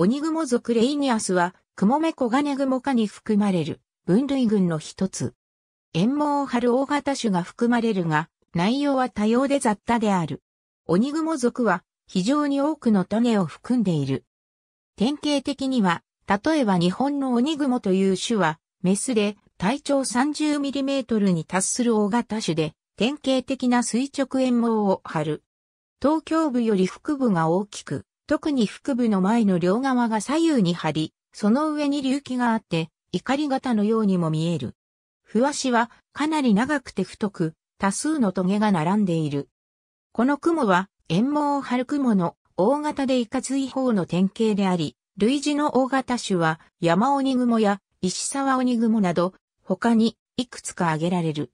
オニグモ属レイニアスは、クモメコガネグモ科に含まれる分類群の一つ。円毛を張る大型種が含まれるが、内容は多様で雑多である。オニグモ属は非常に多くの種を含んでいる。典型的には、例えば日本のオニグモという種は、メスで体長 30mm に達する大型種で、典型的な垂直円毛を張る。東京部より腹部が大きく、特に腹部の前の両側が左右に張り、その上に隆起があって、怒り型のようにも見える。ふわしはかなり長くて太く、多数の棘が並んでいる。この雲は、円毛を張る雲の大型でいかつい方の典型であり、類似の大型種は山鬼雲や石沢鬼雲など、他にいくつか挙げられる。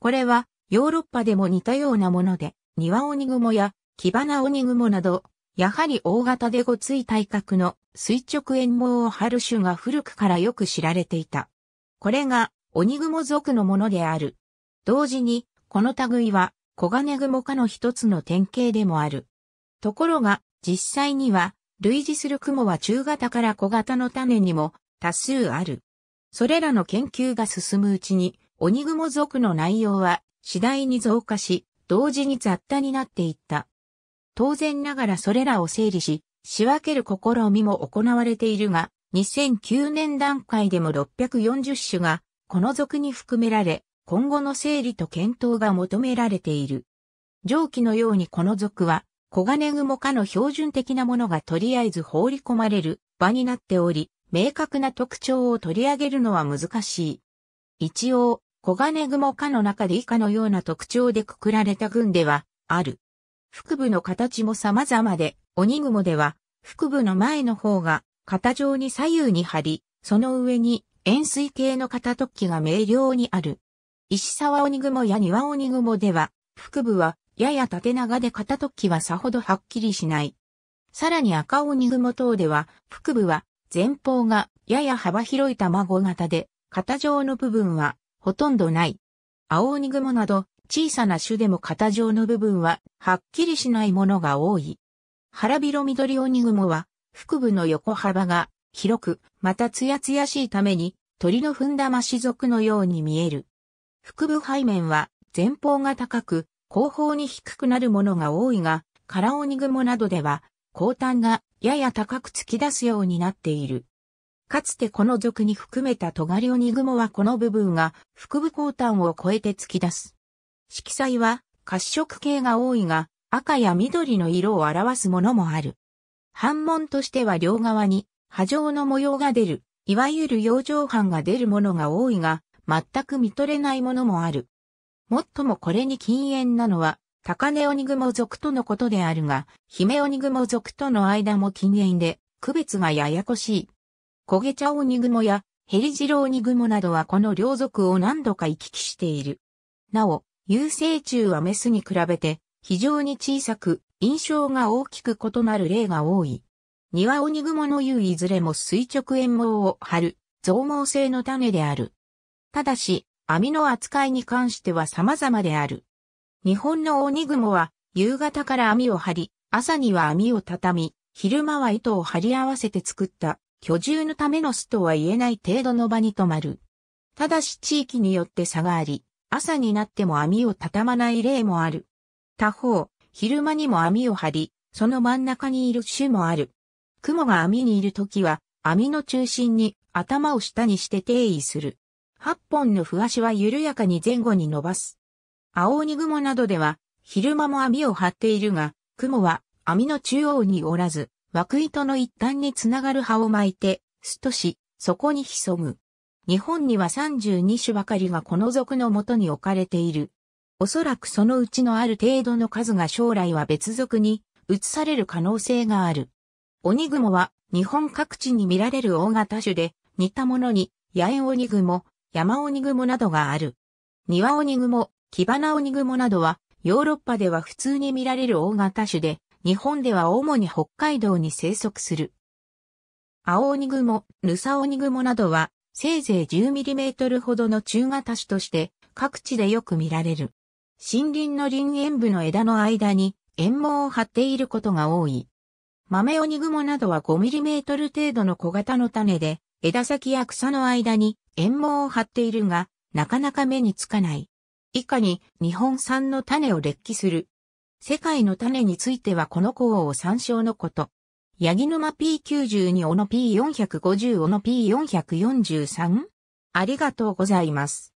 これはヨーロッパでも似たようなもので、庭鬼雲や木花鬼雲などやはり大型でごつい体格の垂直円毛を張る種が古くからよく知られていた。これが鬼雲族のものである。同時に、この類はコガネグモ科の一つの典型でもある。ところが、実際には、類似する雲は中型から小型の種にも多数ある。それらの研究が進むうちに、鬼雲族の内容は次第に増加し、同時に雑多になっていった。当然ながらそれらを整理し、仕分ける試みも行われているが、2009年段階でも640種が、この属に含められ、今後の整理と検討が求められている。上記のようにこの属は、小金雲科の標準的なものがとりあえず放り込まれる場になっており、明確な特徴を取り上げるのは難しい。一応、小金雲科の中で以下のような特徴でくくられた群では、ある。腹部の形も様々で、鬼雲では、腹部の前の方が、肩状に左右に張り、その上に、円錐形の肩突起が明瞭にある。石沢鬼雲や庭鬼雲では、腹部は、やや縦長で肩突起はさほどはっきりしない。さらに赤鬼雲等では、腹部は、前方が、やや幅広い卵型で、肩状の部分は、ほとんどない。青鬼雲など、小さな種でも型状の部分ははっきりしないものが多い。腹広緑オニグモは腹部の横幅が広く、またツヤツヤしいために鳥の踏んだまし族のように見える。腹部背面は前方が高く、後方に低くなるものが多いが、カラオニグモなどでは後端がやや高く突き出すようになっている。かつてこの族に含めたトガリオニグモはこの部分が腹部後端を超えて突き出す。色彩は褐色系が多いが、赤や緑の色を表すものもある。反紋としては両側に波状の模様が出る、いわゆる洋上斑が出るものが多いが、全く見取れないものもある。もっともこれに禁煙なのは、高根鬼雲族とのことであるが、姫鬼雲族との間も禁煙で、区別がややこしい。焦げ茶鬼雲やヘリジロ鬼雲などはこの両族を何度か行き来している。なお、有生虫はメスに比べて非常に小さく印象が大きく異なる例が多い。庭鬼雲の言ういずれも垂直円毛を張る増毛性の種である。ただし、網の扱いに関しては様々である。日本の鬼雲は夕方から網を張り、朝には網を畳み、昼間は糸を張り合わせて作った居住のための巣とは言えない程度の場に泊まる。ただし地域によって差があり、朝になっても網を畳まない例もある。他方、昼間にも網を張り、その真ん中にいる種もある。雲が網にいる時は、網の中心に頭を下にして定位する。八本の不足は緩やかに前後に伸ばす。青鬼雲などでは、昼間も網を張っているが、雲は網の中央におらず、枠糸の一端につながる葉を巻いて、すとし、そこに潜む。日本には32種ばかりがこの属のもとに置かれている。おそらくそのうちのある程度の数が将来は別属に移される可能性がある。オニグモは日本各地に見られる大型種で似たものに野エオニグモ、山オニグモなどがある。庭オニグモ、キバナオニグモなどはヨーロッパでは普通に見られる大型種で日本では主に北海道に生息する。青オニグモ、ヌサオニグモなどはせいぜい 10mm ほどの中型種として各地でよく見られる。森林の林縁部の枝の間に縁毛を張っていることが多い。豆鬼雲などは 5mm 程度の小型の種で、枝先や草の間に縁毛を張っているが、なかなか目につかない。以下に日本産の種を列記する。世界の種についてはこの項を参照のこと。ヤギ沼 P92 オノ P450 オノ P443? ありがとうございます。